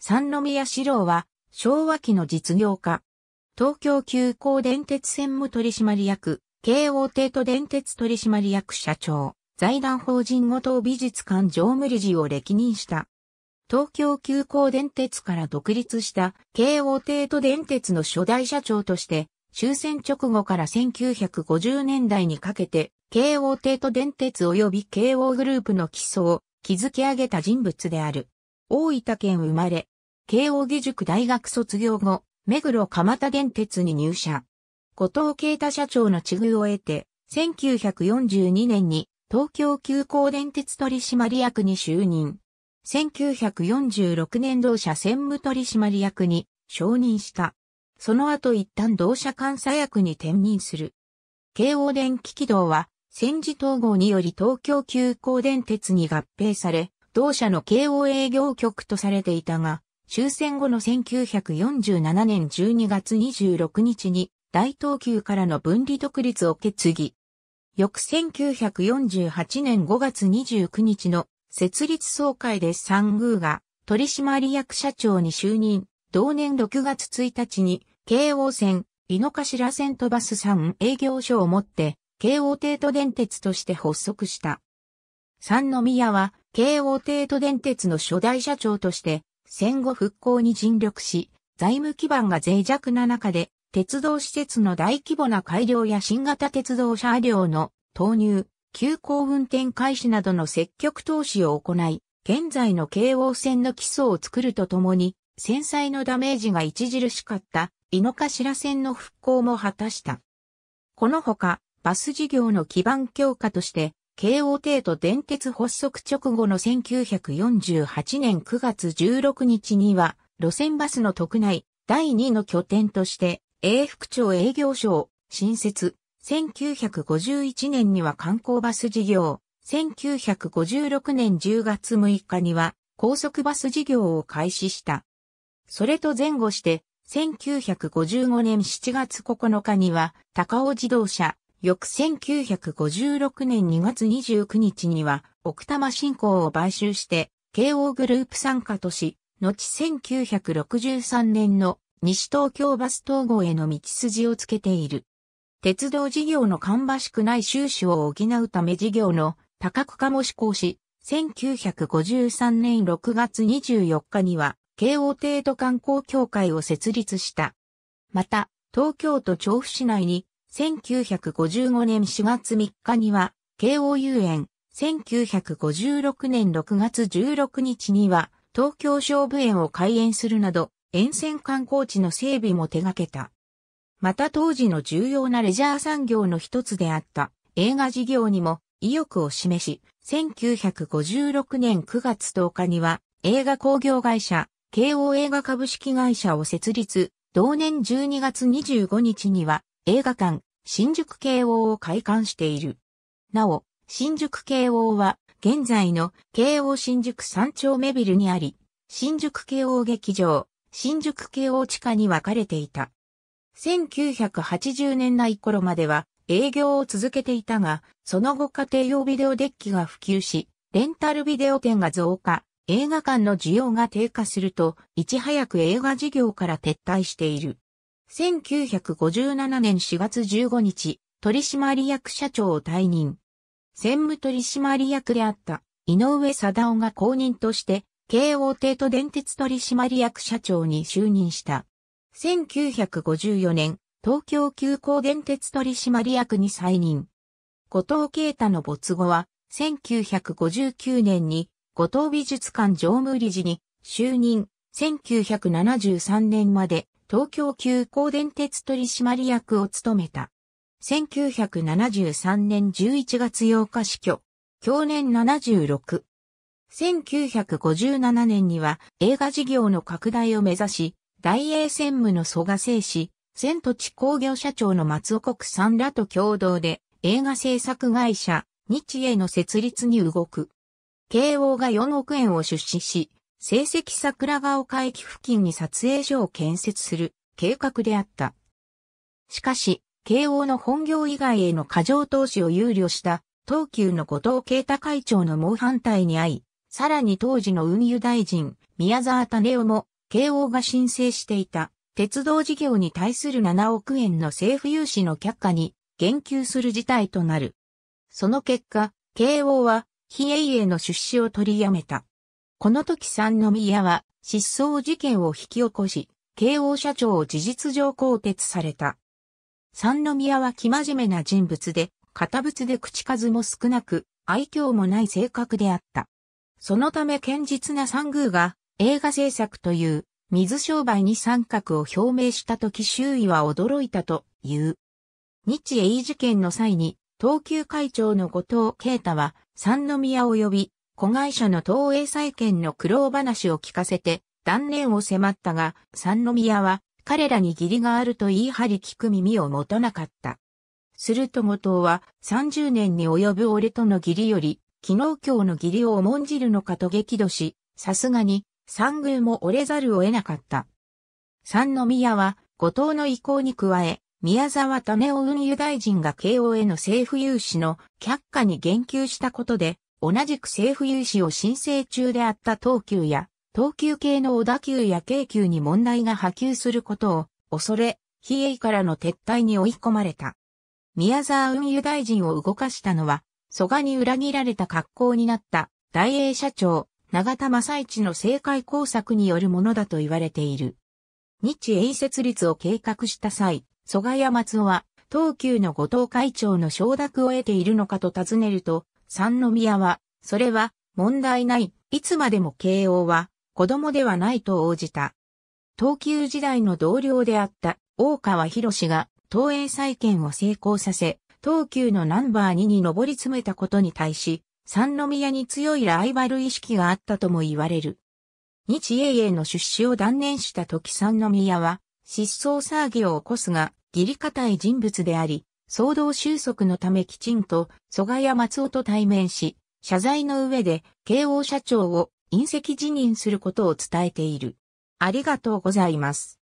三宮四郎は昭和期の実業家。東京急行電鉄専務取締役、京王帝都電鉄取締役社長、財団法人後藤美術館常務理事を歴任した。東京急行電鉄から独立した京王帝都電鉄の初代社長として、終戦直後から1950年代にかけて、京王帝都電鉄及び京王グループの基礎を築き上げた人物である。大分県生まれ、慶応義塾大学卒業後、目黒蒲田電鉄に入社。後藤慶太社長の地遇を得て、1942年に東京急行電鉄取締役に就任。1946年同社専務取締役に承認した。その後一旦同社監査役に転任する。京王電気軌道は戦時統合により東京急行電鉄に合併され、同社の慶応営業局とされていたが、終戦後の1947年12月26日に大東急からの分離独立を決議。翌1948年5月29日の設立総会で三宮が取締役社長に就任。同年6月1日に京王線、井の頭線とバス3営業所をもって京王帝都電鉄として発足した。三宮は、京王帝都電鉄の初代社長として、戦後復興に尽力し、財務基盤が脆弱な中で、鉄道施設の大規模な改良や新型鉄道車両の投入、急行運転開始などの積極投資を行い、現在の京王線の基礎を作るとともに、戦災のダメージが著しかった井の頭線の復興も果たした。このほか、バス事業の基盤強化として、京王帝都電鉄発足直後の1948年9月16日には、路線バスの特内第2の拠点として、永福町営業所を新設。1951年には観光バス事業。1956年10月6日には高速バス事業を開始した。それと前後して、1955年7月9日には高尾自動車、翌1956年2月29日には、奥多摩新興を買収して、慶応グループ参加とし、後1963年の西東京バス統合への道筋をつけている。鉄道事業の芳しくない収支を補うため事業の多角化も施行し、1953年6月24日には、慶応帝都観光協会を設立した。また、東京都調布市内に1955年4月3日には、慶応遊園、1956年6月16日には、東京勝負園を開園するなど、沿線観光地の整備も手掛けた。また当時の重要なレジャー産業の一つであった映画事業にも意欲を示し、1956年9月10日には映画工業会社、慶応映画株式会社を設立、同年12月25日には映画館、新宿慶応を開館している。なお、新宿慶応は、現在の慶応新宿三丁目ビルにあり、新宿慶応劇場、新宿慶応地下に分かれていた。1980年代頃までは営業を続けていたが、その後家庭用ビデオデッキが普及し、レンタルビデオ店が増加、映画館の需要が低下すると、いち早く映画事業から撤退している。1957年4月15日、取締役社長を退任。専務取締役であった井上貞夫が公認として、京王帝都電鉄取締役社長に就任した。1954年、東京急行電鉄取締役に再任。後藤啓太の没後は、1959年に後藤美術館常務理事に就任、1973年まで東京急行電鉄取締役を務めた。1973年11月8日死去。去年76。1957年には映画事業の拡大を目指し、大英専務の蘇我製氏、千と地工業社長の松尾国産らと共同で映画制作会社、日英の設立に動く。慶応が4億円を出資し、成績桜ヶ丘駅付近に撮影所を建設する計画であった。しかし、慶応の本業以外への過剰投資を憂慮した東急の後藤慶太会長の猛反対に遭い、さらに当時の運輸大臣、宮沢種夫も、慶応が申請していた鉄道事業に対する7億円の政府融資の却下に言及する事態となる。その結果、慶応は、非営への出資を取りやめた。この時三宮は失踪事件を引き起こし、慶応社長を事実上更迭された。三宮は生真面目な人物で、堅物で口数も少なく、愛嬌もない性格であった。そのため堅実な三宮が映画制作という水商売に参画を表明した時周囲は驚いたという。日英事件の際に、東急会長の後藤慶太は三宮を呼び、子会社の東映再建の苦労話を聞かせて断念を迫ったが、三宮は彼らに義理があると言い張り聞く耳を持たなかった。すると後藤は30年に及ぶ俺との義理より、昨日今日の義理を重んじるのかと激怒し、さすがに三宮も折れざるを得なかった。三宮は後藤の意向に加え、宮沢種夫運輸大臣が慶応への政府融資の却下に言及したことで、同じく政府融資を申請中であった東急や、東急系の小田急や京急に問題が波及することを恐れ、非営からの撤退に追い込まれた。宮沢運輸大臣を動かしたのは、蘇我に裏切られた格好になった大英社長、長田正一の政界工作によるものだと言われている。日英設立を計画した際、蘇我や松尾は、東急の後藤会長の承諾を得ているのかと尋ねると、三宮は、それは問題ない、いつまでも慶応は子供ではないと応じた。東急時代の同僚であった大川博士が東映再建を成功させ、東急のナンバー2に上り詰めたことに対し、三宮に強いライバル意識があったとも言われる。日英への出資を断念した時三宮は、失踪騒ぎを起こすが、義理堅い人物であり、騒動収束のためきちんと蘇我や松尾と対面し、謝罪の上で慶応社長を隕石辞任することを伝えている。ありがとうございます。